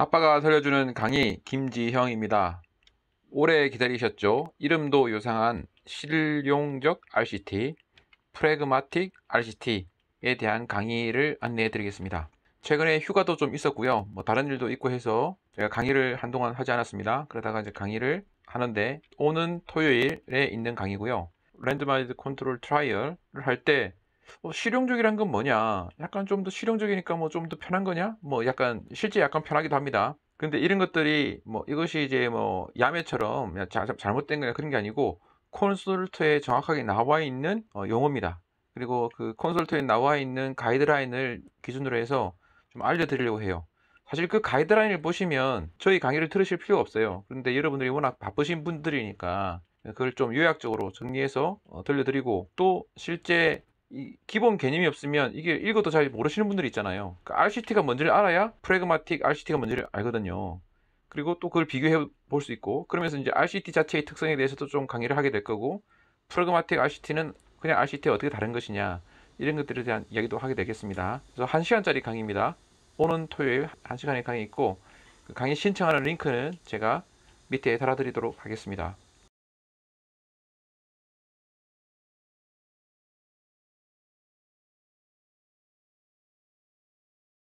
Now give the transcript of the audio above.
아빠가 살려주는 강의 김지형입니다. 오래 기다리셨죠? 이름도 요상한 실용적 RCT, 프레그마틱 RCT에 대한 강의를 안내해 드리겠습니다. 최근에 휴가도 좀 있었고요. 뭐 다른 일도 있고 해서 제가 강의를 한동안 하지 않았습니다. 그러다가 이제 강의를 하는데 오는 토요일에 있는 강의고요. 랜드마이드 컨트롤 트라이얼을 할때 뭐 실용적이란 건 뭐냐? 약간 좀 더 실용적이니까 뭐 좀 더 편한 거냐? 뭐 약간 실제 약간 편하기도 합니다. 근데 이런 것들이 뭐 이것이 이제 뭐 야매처럼 자, 잘못된 거냐 그런 게 아니고 콘솔트에 정확하게 나와 있는 어, 용어입니다. 그리고 그 콘솔트에 나와 있는 가이드라인을 기준으로 해서 좀 알려드리려고 해요. 사실 그 가이드라인을 보시면 저희 강의를 들으실 필요가 없어요. 그런데 여러분들이 워낙 바쁘신 분들이니까 그걸 좀 요약적으로 정리해서 어, 들려드리고 또 실제 이 기본 개념이 없으면 이게 읽어도 잘 모르시는 분들이 있잖아요. 그러니까 RCT가 뭔지를 알아야 프레그마틱 RCT가 뭔지를 알거든요. 그리고 또 그걸 비교해 볼 수 있고 그러면서 이제 RCT 자체의 특성에 대해서도 좀 강의를 하게 될 거고 프레그마틱 RCT는 그냥 RCT와 어떻게 다른 것이냐 이런 것들에 대한 이야기도 하게 되겠습니다. 그래서 1시간짜리 강의입니다. 오는 토요일 1시간의 강의 있고 그 강의 신청하는 링크는 제가 밑에 달아드리도록 하겠습니다.